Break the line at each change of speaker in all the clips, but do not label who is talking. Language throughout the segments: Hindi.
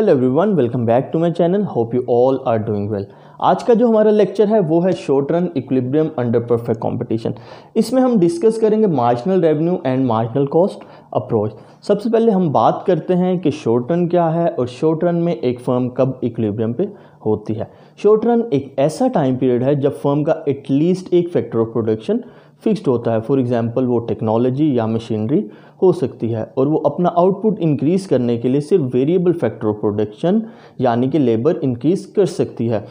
hello everyone welcome back to my channel hope you all are doing well आज का जो हमारा लेक्चर है वो है short run equilibrium under perfect competition इसमें हम डिस्कस करेंगे marginal revenue and marginal cost approach सबसे पहले हम बात करते हैं कि शॉर्ट रन क्या है और शॉर्ट रन में एक फर्म कब इक्विलिब्रियम पे होती है शॉर्ट रन एक ऐसा टाइम पीरियड है जब फर्म का एटलीस्ट एक फैक्टर ऑफ प्रोडक्शन फिक्स्ड होता है फॉर एग्ज़ाम्पल वो टेक्नोलॉजी या मशीनरी हो सकती है और वो अपना आउटपुट इंक्रीज़ करने के लिए सिर्फ वेरिएबल फैक्टर ऑफ प्रोडक्शन यानी कि लेबर इंक्रीज़ कर सकती है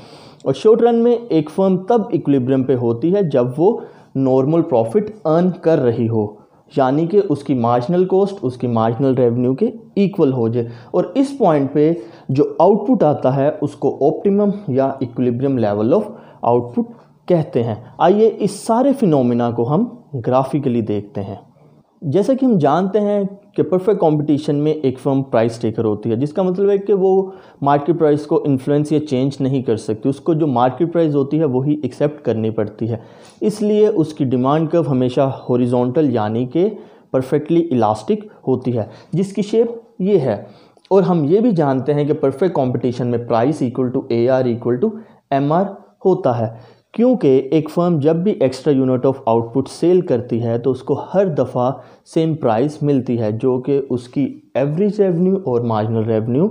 और शॉर्ट रन में एक फर्म तब इक्विलिब्रियम पे होती है जब वो नॉर्मल प्रॉफिट अर्न कर रही हो यानी कि उसकी मार्जिनल कॉस्ट उसकी मार्जिनल रेवेन्यू के इक्वल हो जाए और इस पॉइंट पे जो आउटपुट आता है उसको ऑप्टिमम या इक्विलिब्रियम लेवल ऑफ आउटपुट कहते हैं आइए इस सारे फिनोमिना को हम ग्राफिकली देखते हैं जैसा कि हम जानते हैं कि परफेक्ट कंपटीशन में एक फर्म प्राइस टेकर होती है जिसका मतलब है कि वो मार्केट प्राइस को इन्फ्लुएंस या चेंज नहीं कर सकती उसको जो मार्केट प्राइस होती है वही एक्सेप्ट करनी पड़ती है इसलिए उसकी डिमांड कर्व हमेशा हॉरिजॉन्टल यानी कि परफेक्टली इलास्टिक होती है जिसकी शेप ये है और हम ये भी जानते हैं कि परफेक्ट कॉम्पिटिशन में price equal to A R equal to M R होता है क्योंकि एक फर्म जब भी extra unit of output sell करती है तो उसको हर दफ़ा सेम प्राइस मिलती है जो कि उसकी एवरेज रेवेन्यू और मार्जिनल रेवेन्यू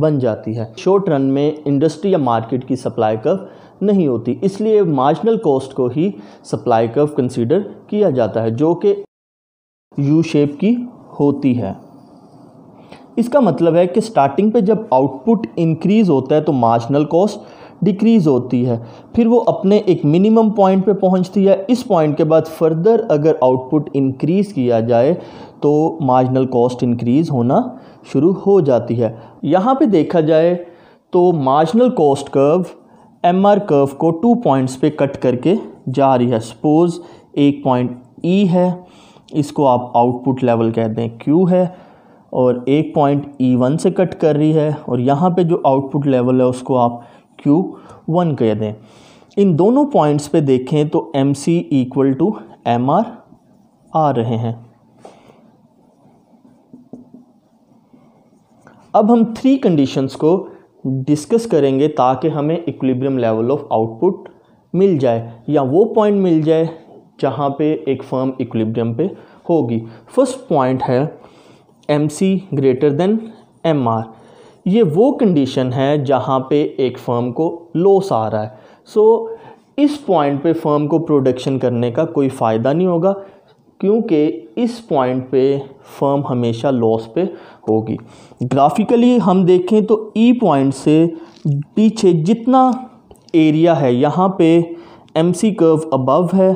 बन जाती है शॉर्ट रन में इंडस्ट्री या मार्केट की सप्लाई कर्व नहीं होती इसलिए मार्जिनल कॉस्ट को ही सप्लाई कर्व कंसीडर किया जाता है जो कि यू शेप की होती है इसका मतलब है कि स्टार्टिंग पे जब आउटपुट इंक्रीज़ होता है तो मार्जिनल कॉस्ट डिक्रीज़ होती है फिर वो अपने एक मिनिमम पॉइंट पे पहुंचती है इस पॉइंट के बाद फर्दर अगर आउटपुट इंक्रीज़ किया जाए तो मार्जिनल कॉस्ट इंक्रीज़ होना शुरू हो जाती है यहाँ पे देखा जाए तो marginal cost curve M R curve को टू पॉइंट्स पे कट करके जा रही है सपोज़ एक पॉइंट ई e है इसको आप आउटपुट लेवल कहते हैं क्यू है और एक पॉइंट ई वन से कट कर रही है और यहाँ पे जो आउटपुट लेवल है उसको आप क्यू वन कह दें इन दोनों पॉइंट्स पे देखें तो M C equal to M R आ रहे हैं अब हम थ्री कंडीशंस को डिस्कस करेंगे ताकि हमें इक्विलिब्रियम लेवल ऑफ आउटपुट मिल जाए या वो पॉइंट मिल जाए जहाँ पे एक फर्म इक्विलिब्रियम पे होगी फर्स्ट पॉइंट है M C greater than M R ये वो कंडीशन है जहाँ पे एक फ़र्म को लॉस आ रहा है सो so, इस पॉइंट पे फर्म को प्रोडक्शन करने का कोई फ़ायदा नहीं होगा क्योंकि इस पॉइंट पे फर्म हमेशा लॉस पे होगी ग्राफिकली हम देखें तो ई e पॉइंट से पीछे जितना एरिया है यहाँ पे एम सी कर्व अबव है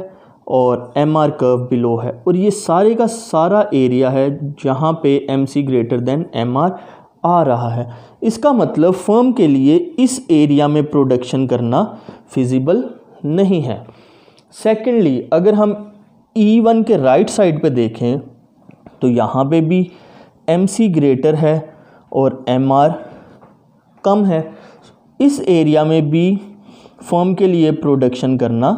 और एम आर कर्व बिलो है और ये सारे का सारा एरिया है जहाँ पे M C greater than M R आ रहा है इसका मतलब फर्म के लिए इस एरिया में प्रोडक्शन करना फिजिबल नहीं है सेकेंडली अगर हम ई e वन के राइट साइड पे देखें तो यहाँ पे भी एम सी ग्रेटर है और एम आर कम है इस एरिया में भी फर्म के लिए प्रोडक्शन करना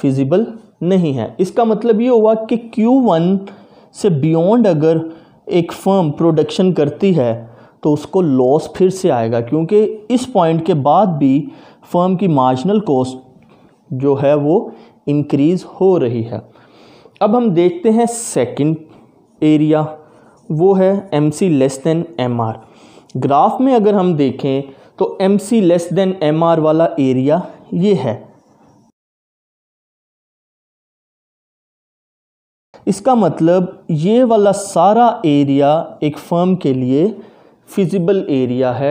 फिजिबल नहीं है इसका मतलब ये हुआ कि Q1 से बियॉन्ड अगर एक फर्म प्रोडक्शन करती है तो उसको लॉस फिर से आएगा क्योंकि इस पॉइंट के बाद भी फर्म की मार्जिनल कॉस्ट जो है वो इनक्रीज़ हो रही है अब हम देखते हैं सेकंड एरिया वो है M C less than M R graph में अगर हम देखें तो M C less than M R वाला एरिया ये है इसका मतलब ये वाला सारा एरिया एक फर्म के लिए फिजिबल एरिया है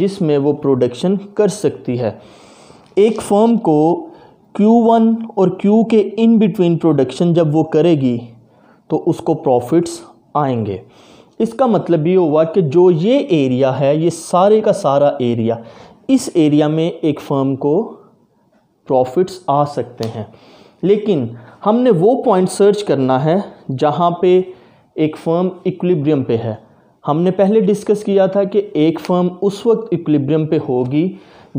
जिसमें वो प्रोडक्शन कर सकती है एक फर्म को Q1 और Q के इन बिटवीन प्रोडक्शन जब वो करेगी तो उसको प्रॉफिट्स आएंगे इसका मतलब ये हुआ कि जो ये एरिया है ये सारे का सारा एरिया इस एरिया में एक फर्म को प्रॉफिट्स आ सकते हैं लेकिन हमने वो पॉइंट सर्च करना है जहाँ पे एक फर्म इक्विलिब्रियम पे है हमने पहले डिस्कस किया था कि एक फर्म उस वक्त इक्विलिब्रियम पे होगी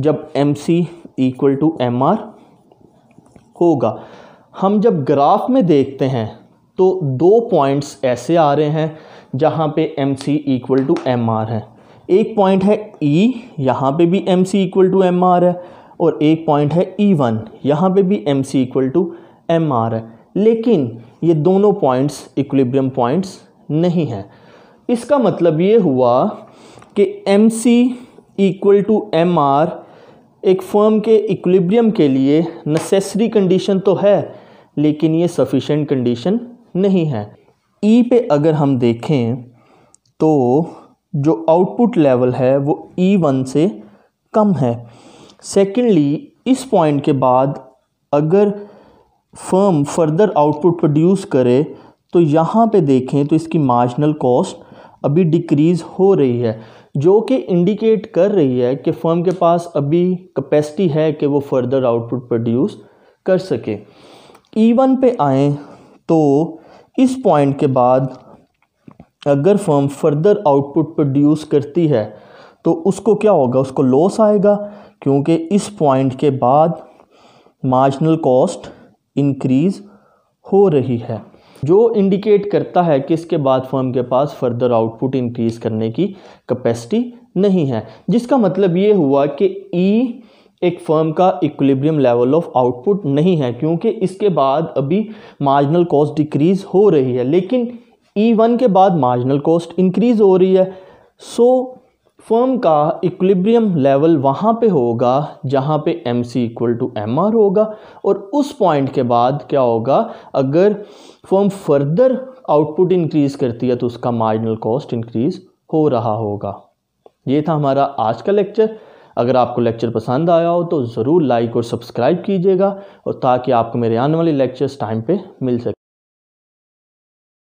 जब M C equal to M R होगा हम जब ग्राफ में देखते हैं तो दो पॉइंट्स ऐसे आ रहे हैं जहाँ पे M C equal to M R है एक पॉइंट है ई e, यहाँ पे भी M C equal to M R है और एक पॉइंट है ई e वन यहाँ पर भी M C equal to M R है लेकिन ये दोनों पॉइंट्स इक्विलिब्रियम पॉइंट्स नहीं हैं इसका मतलब ये हुआ कि M C equal to M R एक फर्म के इक्विलिब्रियम के लिए नेसेसरी कंडीशन तो है लेकिन ये सफिशेंट कंडीशन नहीं है ई e पे अगर हम देखें तो जो आउटपुट लेवल है वो ई e वन से कम है सेकेंडली इस पॉइंट के बाद अगर फर्म फर्दर आउटपुट प्रोड्यूस करे तो यहाँ पे देखें तो इसकी मार्जिनल कॉस्ट अभी डिक्रीज़ हो रही है जो कि इंडिकेट कर रही है कि फर्म के पास अभी कैपेसिटी है कि वो फर्दर आउटपुट प्रोड्यूस कर सके ई e वन पे आए तो इस पॉइंट के बाद अगर फर्म फर्दर आउटपुट प्रोड्यूस करती है तो उसको क्या होगा उसको लॉस आएगा क्योंकि इस पॉइंट के बाद मार्जिनल कॉस्ट इंक्रीज़ हो रही है जो इंडिकेट करता है कि इसके बाद फर्म के पास फर्दर आउटपुट इंक्रीज़ करने की कैपेसिटी नहीं है जिसका मतलब ये हुआ कि ई e एक फर्म का इक्विलिब्रियम लेवल ऑफ आउटपुट नहीं है क्योंकि इसके बाद अभी मार्जिनल कॉस्ट डिक्रीज़ हो रही है लेकिन ई e वन के बाद मार्जिनल कॉस्ट इंक्रीज़ हो रही है सो फर्म का इक्विलिब्रियम लेवल वहाँ पे होगा जहाँ पे M C equal to M R होगा और उस पॉइंट के बाद क्या होगा अगर फर्म फर्दर आउटपुट इंक्रीज़ करती है तो उसका मार्जिनल कॉस्ट इंक्रीज़ हो रहा होगा ये था हमारा आज का लेक्चर अगर आपको लेक्चर पसंद आया हो तो ज़रूर लाइक और सब्सक्राइब कीजिएगा और ताकि आपको मेरे आने वाले लेक्चर्स टाइम पर मिल सके